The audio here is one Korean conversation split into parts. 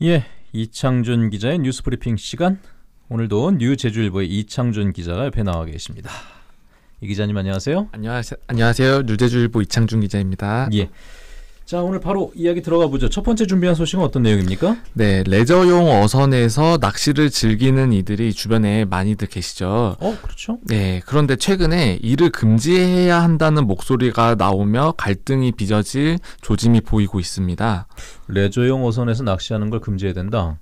예, 이창준 기자의 뉴스 브리핑 시간. 오늘도 뉴 제주일보의 이창준 기자가 옆에 나와 계십니다. 이 기자님 안녕하세요. 안녕하세요. 안녕하세요. 뉴 제주일보 이창준 기자입니다. 예. 자, 오늘 바로 이야기 들어가 보죠. 첫 번째 준비한 소식은 어떤 내용입니까? 네, 레저용 어선에서 낚시를 즐기는 이들이 주변에 많이들 계시죠. 어, 그렇죠. 네, 그런데 최근에 이를 금지해야 한다는 목소리가 나오며 갈등이 빚어질 조짐이 보이고 있습니다. 레저용 어선에서 낚시하는 걸 금지해야 된다.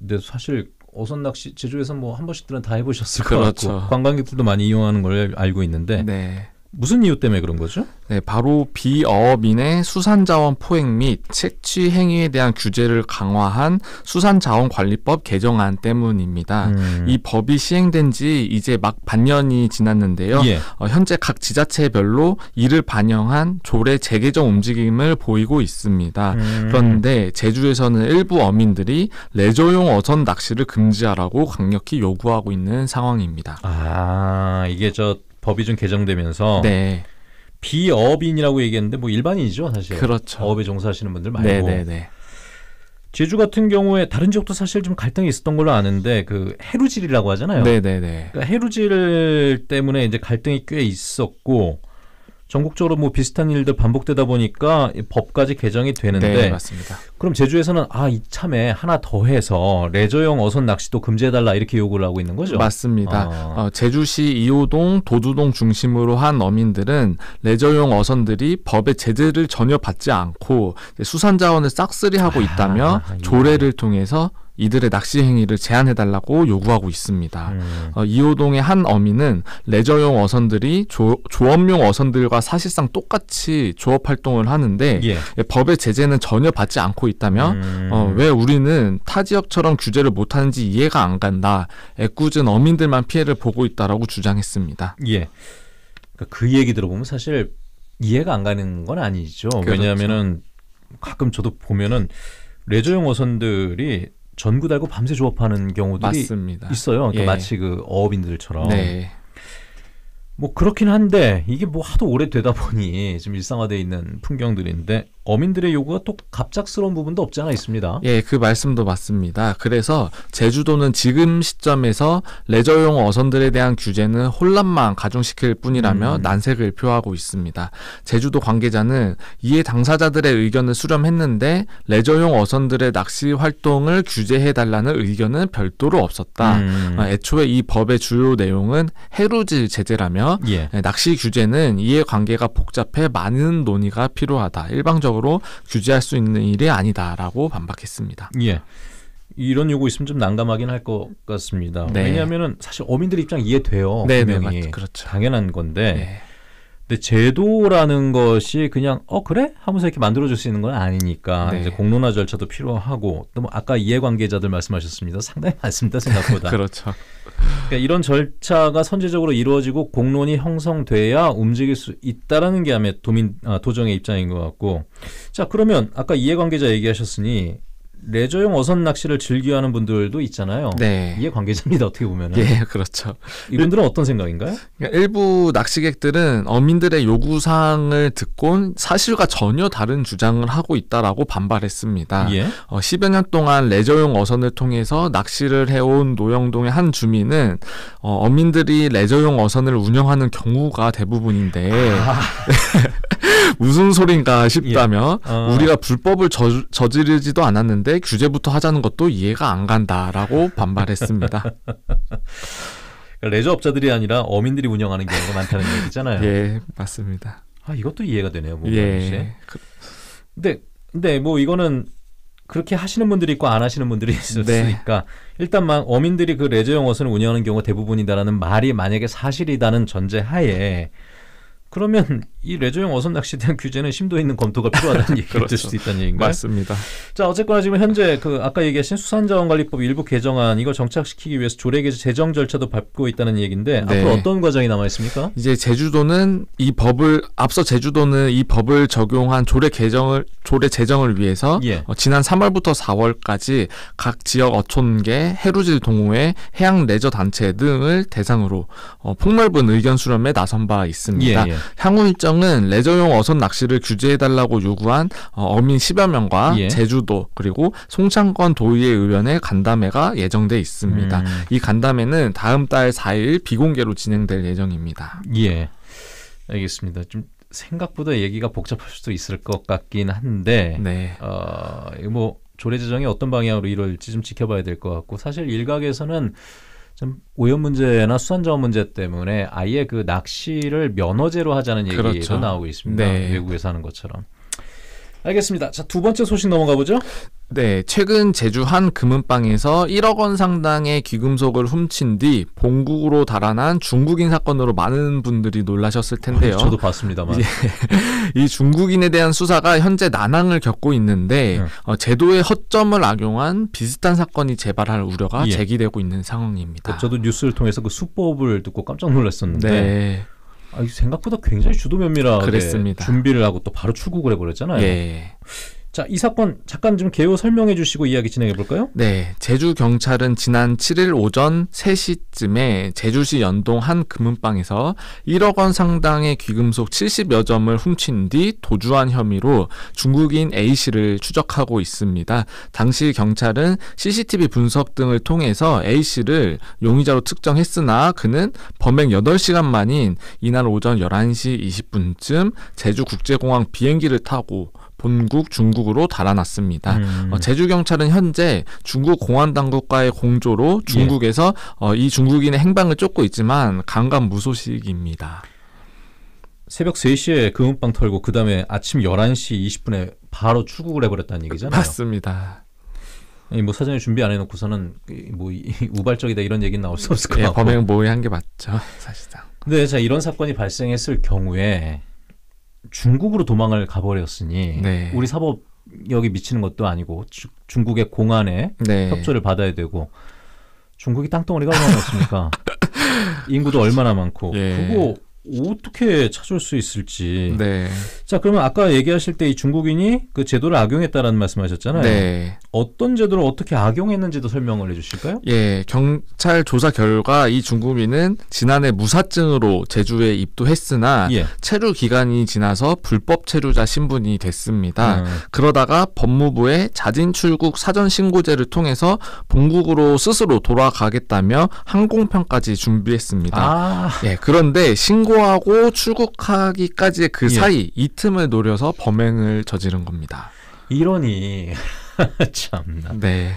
근데 사실 어선 낚시 제주에서 뭐 한 번씩들은 다 해보셨을 그렇죠. 것 같고 그렇죠. 관광객들도 많이 이용하는 걸 알고 있는데 네. 무슨 이유 때문에 그런 거죠? 네, 바로 비어업인의 수산자원 포획 및 채취 행위에 대한 규제를 강화한 수산자원관리법 개정안 때문입니다. 음. 이 법이 시행된 지 이제 막 반년이 지났는데요. 예. 어, 현재 각 지자체별로 이를 반영한 조례 재개정 움직임을 보이고 있습니다. 음. 그런데 제주에서는 일부 어민들이 레저용 어선 낚시를 금지하라고 강력히 요구하고 있는 상황입니다. 아, 이게 저 법이 좀 개정되면서 네. 비어업인이라고 얘기했는데 뭐 일반인이죠 사실. 그렇죠. 어업에 종사하시는 분들 말고. 네네네. 네, 네. 제주 같은 경우에 다른 지역도 사실 좀 갈등이 있었던 걸로 아는데 그 해루질이라고 하잖아요. 네네네. 네, 그러니까 해루질 때문에 이제 갈등이 꽤 있었고 전국적으로 뭐 비슷한 일들 반복되다 보니까 법까지 개정이 되는데 네, 맞습니다. 그럼 제주에서는 아 이참에 하나 더 해서 레저용 어선 낚시도 금지해달라 이렇게 요구를 하고 있는 거죠? 맞습니다. 아. 어, 제주시 이호동, 도두동 중심으로 한 어민들은 레저용 어선들이 법의 제재를 전혀 받지 않고 수산자원을 싹쓸이하고 있다며 아, 아, 아, 예. 조례를 통해서 이들의 낚시 행위를 제한해달라고 요구하고 있습니다. 음. 어, 이호동의 한 어민은 레저용 어선들이 조, 업용 어선들과 사실상 똑같이 조업 활동을 하는데 예. 예. 법의 제재는 전혀 받지 않고 있다며 음. 어, 왜 우리는 타 지역처럼 규제를 못하는지 이해가 안 간다. 애꿎은 어민들만 피해를 보고 있다라고 주장했습니다. 예. 그러니까 그 얘기 들어보면 사실 이해가 안 가는 건 아니죠. 그렇죠. 왜냐하면 가끔 저도 보면은 레저용 어선들이 전구 달고 밤새 조업하는 경우들이 맞습니다. 있어요. 그러니까 예. 마치 그 어업인들처럼. 네. 뭐 그렇긴 한데 이게 뭐 하도 오래되다 보니 좀 일상화돼 있는 풍경들인데 어민들의 요구가 또 갑작스러운 부분도 없지 않아 있습니다. 예, 그 말씀도 맞습니다. 그래서 제주도는 지금 시점에서 레저용 어선들에 대한 규제는 혼란만 가중시킬 뿐이라며 음. 난색을 표하고 있습니다. 제주도 관계자는 이에 당사자들의 의견을 수렴했는데 레저용 어선들의 낚시 활동을 규제해달라는 의견은 별도로 없었다. 음. 아, 애초에 이 법의 주요 내용은 해루질 제재라며 예. 예. 낚시 규제는 이에 관계가 복잡해 많은 논의가 필요하다. 일방적으로 실적으로 규제할 수 있는 일이 아니다라고 반박했습니다. 예. 이런 요구 있으면 좀 난감하긴 할 것 같습니다. 네. 왜냐하면 사실 어민들 입장 이해돼요. 네, 네, 맞, 그렇죠. 당연한 건데. 네. 근데 제도라는 것이 그냥 어 그래 하면서 이렇게 만들어줄 수 있는 건 아니니까 네. 이제 공론화 절차도 필요하고 또뭐 아까 이해관계자들 말씀하셨습니다 상당히 많습니다 생각보다 그렇죠 그러니까 이런 절차가 선제적으로 이루어지고 공론이 형성돼야 움직일 수 있다라는 게 아마 도민 아, 도정의 입장인 것 같고 자 그러면 아까 이해관계자 얘기하셨으니 레저용 어선 낚시를 즐겨하는 분들도 있잖아요. 네. 이게 관계자입니다. 어떻게 보면 예, 그렇죠. 이분들은 어떤 생각인가요? 그러니까 일부 낚시객들은 어민들의 요구 사항을 듣곤 사실과 전혀 다른 주장을 하고 있다라고 반발했습니다. 예? 어, 10여 년 동안 레저용 어선을 통해서 낚시를 해온 노영동의 한 주민은 어, 어민들이 레저용 어선을 운영하는 경우가 대부분인데 아. 무슨 소린가 싶다며 예. 어. 우리가 불법을 저, 저지르지도 않았는데 하 규제부터 하자는 것도 이해가 안 간다라고 반발했습니다. 그러니까 레저 업자들이 아니라 어민들이 운영하는 경우가 많다는 얘기잖아요. 예, 맞습니다. 아 이것도 이해가 되네요. 뭐 예. 그... 근데 근데 뭐 이거는 그렇게 하시는 분들이 있고 안 하시는 분들이 있으니까 네. 일단 막 어민들이 그 레저 용어선을 운영하는 경우가 대부분이다라는 말이 만약에 사실이다는 전제하에 그러면 이 레저용 어선 낚시에 대한 규제는 심도 있는 검토가 필요하다는 얘기가 그렇죠. 될수 있다는 얘기인가요? 맞습니다. 자 어쨌거나 지금 현재 그 아까 얘기하신 수산자원관리법 일부 개정안 이걸 정착시키기 위해서 조례 재정 절차도 밟고 있다는 얘기인데 네. 앞으로 어떤 과정이 남아 있습니까? 이제 제주도는 이 법을 앞서 제주도는 이 법을 적용한 조례 개정을 조례 재정을 위해서 예. 어, 지난 3월부터 4월까지 각 지역 어촌계 해루질 동호회 해양 레저 단체 등을 대상으로 어, 폭넓은 의견 수렴에 나선 바 있습니다. 예, 예. 향후 일정 대통령은 레저용 어선 낚시를 규제해달라고 요구한 어, 어민 10여 명과 예. 제주도 그리고 송창권 도의회 의원의 간담회가 예정돼 있습니다. 음. 이 간담회는 다음 달 4일 비공개로 진행될 예정입니다. 예. 알겠습니다. 좀 생각보다 얘기가 복잡할 수도 있을 것 같긴 한데 네. 어, 뭐 조례 제정이 어떤 방향으로 이럴지 좀 지켜봐야 될 것 같고 사실 일각에서는 좀 오염 문제나 수산자원 문제 때문에 아예 그 낚시를 면허제로 하자는 얘기도 그렇죠. 나오고 있습니다. 네. 외국에 서하는 것처럼. 알겠습니다. 자, 두 번째 소식 넘어가 보죠. 네, 최근 제주 한 금은방에서 1억 원 상당의 귀금속을 훔친 뒤 본국으로 달아난 중국인 사건으로 많은 분들이 놀라셨을 텐데요. 아, 저도 봤습니다만. 예. 이 중국인에 대한 수사가 현재 난항을 겪고 있는데 네. 어, 제도의 허점을 악용한 비슷한 사건이 재발할 우려가 예. 제기되고 있는 상황입니다. 그 저도 뉴스를 통해서 그 수법을 듣고 깜짝 놀랐었는데 네. 아, 생각보다 굉장히 주도면밀하게 그랬습니다. 준비를 하고 또 바로 출국을 해버렸잖아요. 예. 자, 이 사건 잠깐 좀 개요 설명해 주시고 이야기 진행해 볼까요? 네. 제주 경찰은 지난 7일 오전 3시쯤에 제주시 연동 한 금은방에서 1억 원 상당의 귀금속 70여 점을 훔친 뒤 도주한 혐의로 중국인 A씨를 추적하고 있습니다. 당시 경찰은 CCTV 분석 등을 통해서 A씨를 용의자로 특정했으나 그는 범행 8시간 만인 이날 오전 11시 20분쯤 제주국제공항 비행기를 타고 본국 중국으로 달아났습니다. 음. 어, 제주 경찰은 현재 중국 공안 당국과의 공조로 예. 중국에서 예. 어, 이 중국인의 행방을 쫓고 있지만 강간 무소식입니다. 새벽 3시에 금은방 털고 그다음에 아침 11시 20분에 바로 출국을 해버렸다는 얘기잖아요. 맞습니다. 뭐 사전에 준비 안 해놓고서는 뭐 우발적이다 이런 얘기는 나올 수 없을 것 예, 같고 예, 범행 모의한 게 맞죠 사실상. 근자 이런 사건이 발생했을 경우에 중국으로 도망을 가버렸으니 네. 우리 사법 여기 미치는 것도 아니고 주, 중국의 공안에 네. 협조를 받아야 되고 중국이 땅덩어리가 얼마나 많습니까? 인구도 얼마나 많고 예. 그거 어떻게 찾을 수 있을지. 네. 자, 그러면 아까 얘기하실 때 이 중국인이 그 제도를 악용했다라는 말씀하셨잖아요. 네. 어떤 제도를 어떻게 악용했는지도 설명을 해주실까요? 예, 경찰 조사 결과 이 중국인은 지난해 무사증으로 제주에 입도했으나 예. 체류 기간이 지나서 불법 체류자 신분이 됐습니다. 음. 그러다가 법무부에 자진 출국 사전 신고제를 통해서 본국으로 스스로 돌아가겠다며 항공편까지 준비했습니다. 아. 예, 그런데 신고 신고하고 출국하기까지의 그 예. 사이 이 틈을 노려서 범행을 저지른 겁니다. 이러니 참나. 네.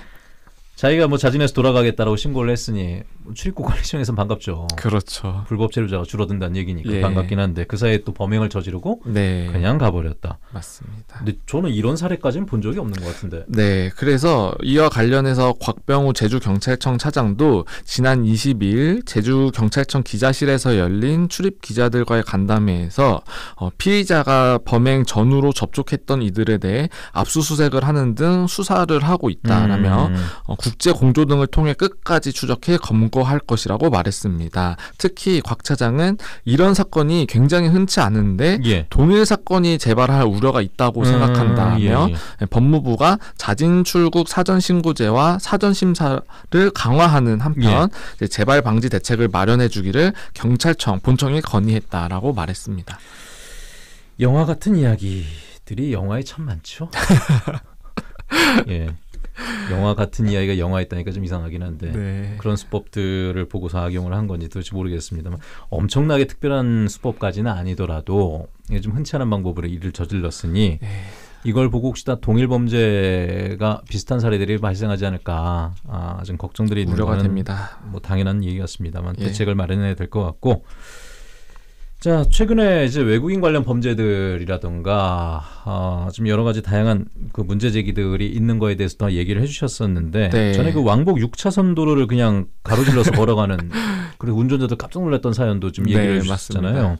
자기가 뭐 자진해서 돌아가겠다라고 신고를 했으니 출입국 관리청에선 반갑죠. 그렇죠. 불법 체류자가 줄어든다는 얘기니까 예. 반갑긴 한데 그 사이에 또 범행을 저지르고 네. 그냥 가버렸다. 맞습니다. 근데 저는 이런 사례까지는 본 적이 없는 것 같은데. 네, 그래서 이와 관련해서 곽병우 제주 경찰청 차장도 지난 22일 제주 경찰청 기자실에서 열린 출입 기자들과의 간담회에서 어, 피의자가 범행 전후로 접촉했던 이들에 대해 압수수색을 하는 등 수사를 하고 있다라며 음. 어, 국제 공조 등을 통해 끝까지 추적해 검거할 것이라고 말했습니다. 특히 곽 차장은 이런 사건이 굉장히 흔치 않은데 예. 동일 사건이 재발할 우려가 있다고 음, 생각한다며 예. 예. 법무부가 자진 출국 사전 신고제와 사전 심사를 강화하는 한편 예. 재발 방지 대책을 마련해 주기를 경찰청 본청에 건의했다라고 말했습니다. 영화 같은 이야기들이 영화에 참 많죠. 예. 영화 같은 이야기가 영화에 있다니까 좀 이상하긴 한데 네. 그런 수법들을 보고서 악용을 한 건지 도대체 모르겠습니다만 엄청나게 특별한 수법까지는 아니더라도 이게 좀 흔치 않은 방법으로 일을 저질렀으니 네. 이걸 보고 혹시 다 동일 범죄가 비슷한 사례들이 발생하지 않을까 아, 좀 걱정들이 있는 우려가 됩니다. 뭐 당연한 얘기 같습니다만 예. 대책을 마련해야 될 것 같고 자, 최근에 이제 외국인 관련 범죄들이라던가, 어, 좀 여러 가지 다양한 그 문제 제기들이 있는 거에 대해서 더 얘기를 해주셨었는데, 네. 전에 그 왕복 6차선 도로를 그냥 가로질러서 걸어가는, 그리고 운전자들 깜짝 놀랐던 사연도 좀 얘기를 네, 해주셨잖아요.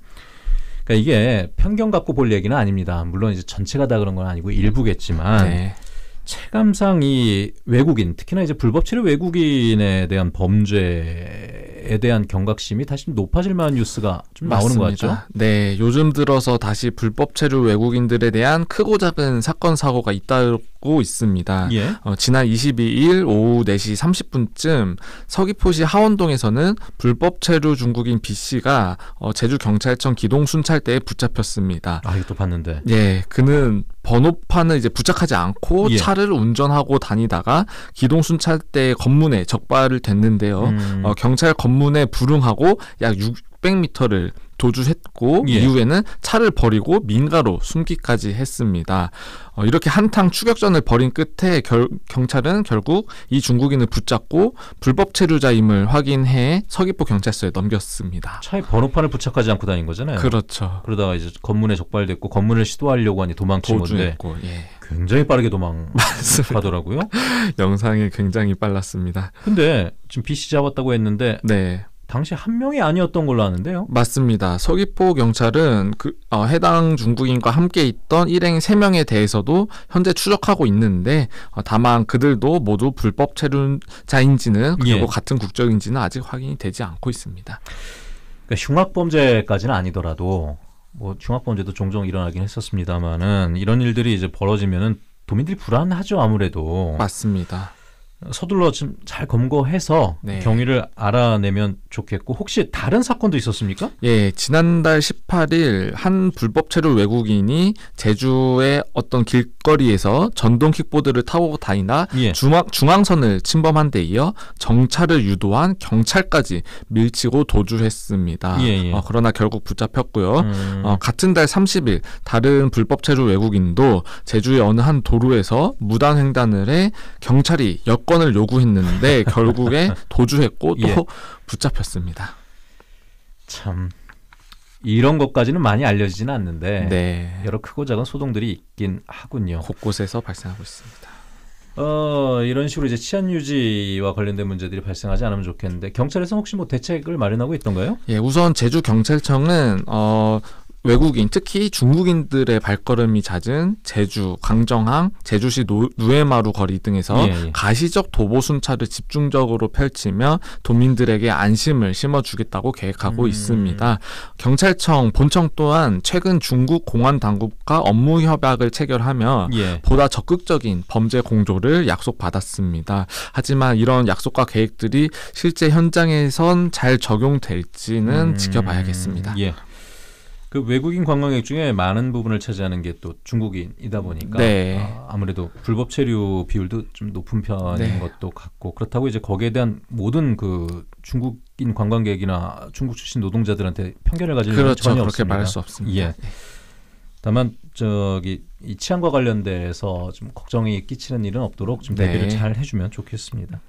그러니까 이게 편견 갖고 볼 얘기는 아닙니다. 물론 이제 전체가 다 그런 건 아니고 일부겠지만, 네. 체감상 이 외국인 특히나 이제 불법 체류 외국인에 대한 범죄에 대한 경각심이 다시 높아질 만한 뉴스가 좀 나오는 맞습니다. 것 같죠. 네, 요즘 들어서 다시 불법 체류 외국인들에 대한 크고 작은 사건 사고가 잇따르고 있습니다. 예? 어, 지난 22일 오후 4시 30분쯤 서귀포시 하원동에서는 불법 체류 중국인 B 씨가 어, 제주 경찰청 기동 순찰대에 붙잡혔습니다. 아, 이거 또 봤는데. 예, 그는 번호판을 이제 부착하지 않고 예. 차를 운전하고 다니다가 기동 순찰 때건문에 적발을 됐는데요. 음. 어, 경찰 건문에 불응하고 약 600m를 도주했고 예. 이후에는 차를 버리고 민가로 숨기까지 했습니다. 어, 이렇게 한탕 추격전을 벌인 끝에 결, 경찰은 결국 이 중국인을 붙잡고 불법 체류자임을 확인해 서귀포 경찰서에 넘겼습니다. 차에 번호판을 부착하지 않고 다닌 거잖아요. 그렇죠. 그러다가 이제 검문에 적발됐고 검문을 시도하려고 하니 도망친 고 예. 굉장히 빠르게 도망가더라고요. 영상이 굉장히 빨랐습니다. 근데 지금 B 씨 잡았다고 했는데 네. 당시 한 명이 아니었던 걸로 아는데요. 맞습니다. 서귀포 경찰은 그, 어, 해당 중국인과 함께 있던 일행 3명에 대해서도 현재 추적하고 있는데 어, 다만 그들도 모두 불법 체류자인지는 예. 그리고 예. 같은 국적인지는 아직 확인이 되지 않고 있습니다. 그러니까 흉악범죄까지는 아니더라도 뭐 흉악범죄도 종종 일어나긴 했었습니다만은 이런 일들이 이제 벌어지면은 도민들이 불안하죠 아무래도 맞습니다. 서둘러 좀 잘 검거해서 네. 경위를 알아내면 좋겠고 혹시 다른 사건도 있었습니까? 예, 지난달 18일 한 불법 체류 외국인이 제주의 어떤 길거리에서 전동 킥보드를 타고 다니나 예. 중앙, 중앙선을 침범한 데 이어 정찰을 유도한 경찰까지 밀치고 도주했습니다. 예, 예. 어, 그러나 결국 붙잡혔고요. 음... 어, 같은 달 30일 다른 불법 체류 외국인도 제주의 어느 한 도로에서 무단 횡단을 해 경찰이 역 복권을 요구했는데 결국에 도주했고 또 예. 붙잡혔습니다. 참 이런 것까지는 많이 알려지지 않는데 네. 여러 크고 작은 소동들이 있긴 하군요. 곳곳에서 발생하고 있습니다. 어, 이런 식으로 이제 치안 유지와 관련된 문제들이 발생하지 않으면 좋겠는데 경찰에서 혹시 뭐 대책을 마련하고 있던가요? 예, 우선 제주 경찰청은 어, 외국인 특히 중국인들의 발걸음이 잦은 제주, 강정항, 제주시 노, 누에마루 거리 등에서 예, 예. 가시적 도보 순찰을 집중적으로 펼치며 도민들에게 안심을 심어주겠다고 계획하고 음. 있습니다. 경찰청 본청 또한 최근 중국 공안 당국과 업무 협약을 체결하며 예. 보다 적극적인 범죄 공조를 약속받았습니다. 하지만 이런 약속과 계획들이 실제 현장에선 잘 적용될지는 음. 지켜봐야겠습니다. 예. 그 외국인 관광객 중에 많은 부분을 차지하는 게 또 중국인이다 보니까 네. 아, 무래도 불법 체류 비율도 좀 높은 편인 네. 것도 같고 그렇다고 이제 거기에 대한 모든 그 중국인 관광객이나 중국 출신 노동자들한테 편견을 가지는 그렇죠. 전혀 그렇게 없습니다. 말할 수 없습니다. 예. 네. 다만 저기 이 치안과 관련돼서 좀 걱정이 끼치는 일은 없도록 좀 대비를 네. 잘 해주면 좋겠습니다.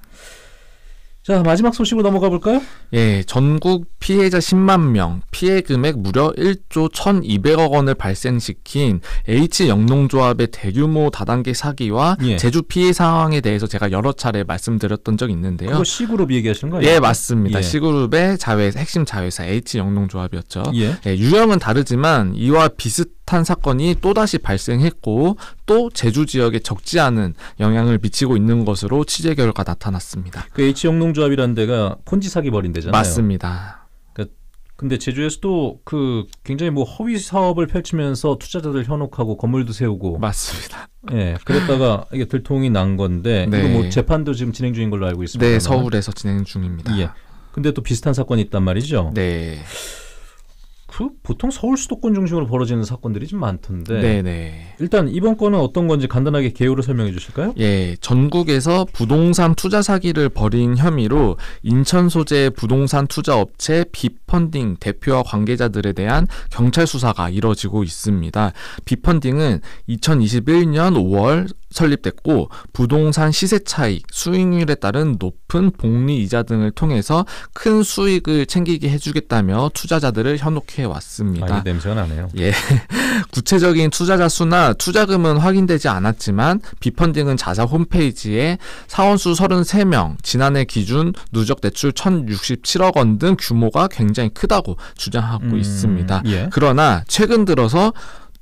자 마지막 소식으로 넘어가 볼까요? 예, 전국 피해자 10만 명, 피해 금액 무려 1조 1,200억 원을 발생시킨 H 영농조합의 대규모 다단계 사기와 예. 제주 피해 상황에 대해서 제가 여러 차례 말씀드렸던 적이 있는데요. 그거 C그룹 얘기하시는 거예요? 예, 맞습니다. 예. C그룹의 자회 핵심 자회사 H 영농조합이었죠. 예. 예, 유형은 다르지만 이와 비슷 폭탄 사건이 또다시 발생했고 또 제주 지역에 적지 않은 영향을 미치고 있는 것으로 취재 결과 나타났습니다. 그 H영농조합이라는 데가 폰지 사기 벌인 데잖아요. 맞습니다. 그러니까 근데 제주에서도 그 굉장히 뭐 허위 사업을 펼치면서 투자자들 현혹하고 건물도 세우고 맞습니다. 예, 그랬다가 이게 들통이 난 건데 네. 이거 뭐 재판도 지금 진행 중인 걸로 알고 있습니다. 네, 서울에서 진행 중입니다. 예. 근데 또 비슷한 사건이 있단 말이죠. 네. 그 보통 서울 수도권 중심으로 벌어지는 사건들이 좀 많던데. 네네. 일단 이번 건은 어떤 건지 간단하게 개요를 설명해 주실까요? 예, 전국에서 부동산 투자 사기를 벌인 혐의로 인천 소재 부동산 투자 업체 비펀딩 대표와 관계자들에 대한 경찰 수사가 이뤄지고 있습니다. 비펀딩은 2021년 5월 설립됐고 부동산 시세 차익, 수익률에 따른 높은 복리 이자 등을 통해서 큰 수익을 챙기게 해주겠다며 투자자들을 현혹해 왔습니다. 아, 냄새 나네요. 예. 구체적인 투자자 수나 투자금은 확인되지 않았지만 비펀딩은 자사 홈페이지에 사원수 33명, 지난해 기준 누적 대출 1,067억 원 등 규모가 굉장히 크다고 주장하고 음, 있습니다. 예. 그러나 최근 들어서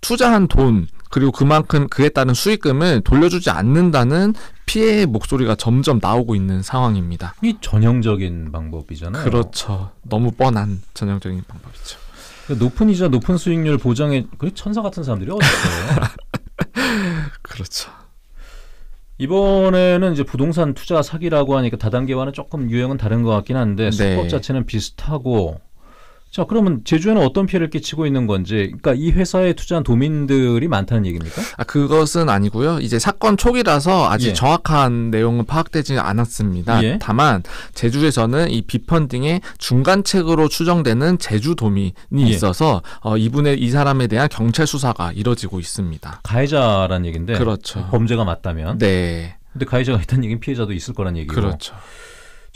투자한 돈 그리고 그만큼 그에 따른 수익금을 돌려주지 않는다는 피해의 목소리가 점점 나오고 있는 상황입니다. 이 전형적인 방법이잖아요. 그렇죠. 너무 뻔한 전형적인 방법이죠. 그러니까 높은 이자, 높은 수익률 보장에 그 천사 같은 사람들이 어디 어요 그렇죠. 이번에는 이제 부동산 투자 사기라고 하니까 다단계와는 조금 유형은 다른 것 같긴 한데 수법 네. 자체는 비슷하고 자, 그러면 제주에는 어떤 피해를 끼치고 있는 건지, 그러니까 이 회사에 투자한 도민들이 많다는 얘기입니까? 아, 그것은 아니고요. 이제 사건 초기라서 아직 예. 정확한 내용은 파악되지 않았습니다. 예. 다만 제주에서는 이 비펀딩의 중간책으로 추정되는 제주 도민이 예. 있어서 어, 이분의 이 사람에 대한 경찰 수사가 이뤄지고 있습니다. 가해자란 얘기인데, 그렇죠. 범죄가 맞다면, 네. 근데 가해자가 있다는 얘기는 피해자도 있을 거란 얘기고, 그렇죠.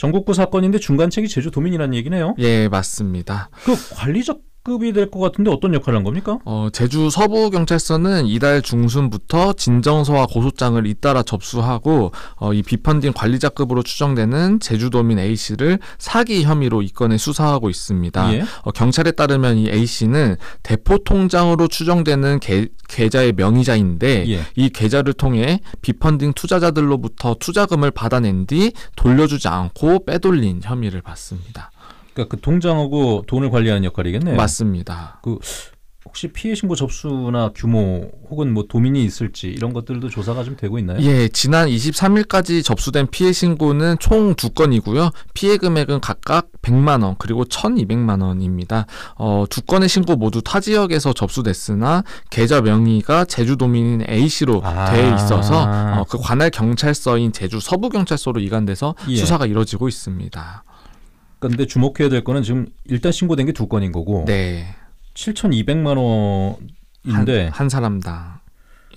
전국구 사건인데 중간책이 제주도민이라는 얘기네요. 예, 맞습니다. 그 관리적 급이 될 것 같은데 어떤 역할을 한 겁니까? 어, 제주 서부 경찰서는 이달 중순부터 진정서와 고소장을 잇따라 접수하고 어, 이 비펀딩 관리자급으로 추정되는 제주도민 A 씨를 사기 혐의로 입건해 수사하고 있습니다. 예? 어, 경찰에 따르면 이 A 씨는 대포 통장으로 추정되는 개, 계좌의 명의자인데 예. 이 계좌를 통해 비펀딩 투자자들로부터 투자금을 받아낸 뒤 돌려주지 않고 빼돌린 혐의를 받습니다. 그러니까 그 통장하고 돈을 관리하는 역할이겠네요. 맞습니다. 그 혹시 피해 신고 접수나 규모 혹은 뭐 도민이 있을지 이런 것들도 조사가 좀 되고 있나요? 예, 지난 23일까지 접수된 피해 신고는 총 두 건이고요. 피해 금액은 각각 100만 원 그리고 1,200만 원입니다. 어, 두 건의 신고 모두 타 지역에서 접수됐으나 계좌 명의가 제주 도민인 A 씨로 아~ 돼 있어서 어, 그 관할 경찰서인 제주 서부 경찰서로 이관돼서 예. 수사가 이뤄지고 있습니다. 근데 주목해야 될 거는 지금 일단 신고된 게 두 건인 거고. 네. 7,200만 원인데 한, 한 사람당.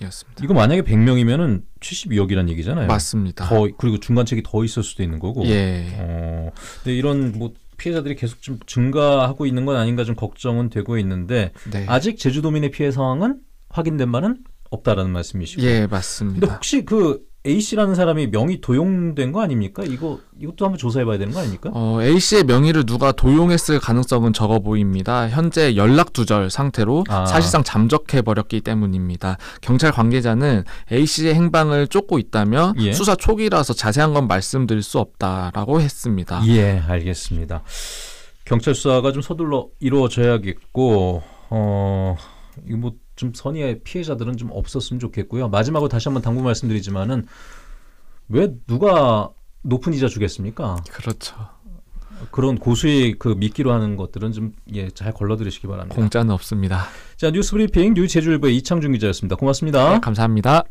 이었습니다. 이거 만약에 100명이면은 72억이란 얘기잖아요. 맞습니다. 더 그리고 중간책이 더 있을 수도 있는 거고. 예. 어, 근데 이런 뭐 피해자들이 계속 좀 증가하고 있는 건 아닌가 좀 걱정은 되고 있는데 네. 아직 제주도민의 피해 상황은 확인된 바는 없다라는 말씀이시고. 예, 맞습니다. 근데 혹시 그 A 씨라는 사람이 명의 도용된 거 아닙니까? 이거 이것도 한번 조사해봐야 되는 거 아닙니까? 어, A 씨의 명의를 누가 도용했을 가능성은 적어 보입니다. 현재 연락 두절 상태로 아. 사실상 잠적해 버렸기 때문입니다. 경찰 관계자는 A 씨의 행방을 쫓고 있다며 예. 수사 초기라서 자세한 건 말씀드릴 수 없다라고 했습니다. 예, 알겠습니다. 경찰 수사가 좀 서둘러 이루어져야겠고 어, 이뭐 좀 선의의 피해자들은 좀 없었으면 좋겠고요. 마지막으로 다시 한번 당부 말씀드리지만은 왜 누가 높은 이자 주겠습니까? 그렇죠. 그런 고수의 그 미끼로 하는 것들은 좀 예 잘 걸러들으시기 바랍니다. 공짜는 없습니다. 자 뉴스 브리핑 뉴제주일보의 이창준 기자였습니다. 고맙습니다. 네, 감사합니다.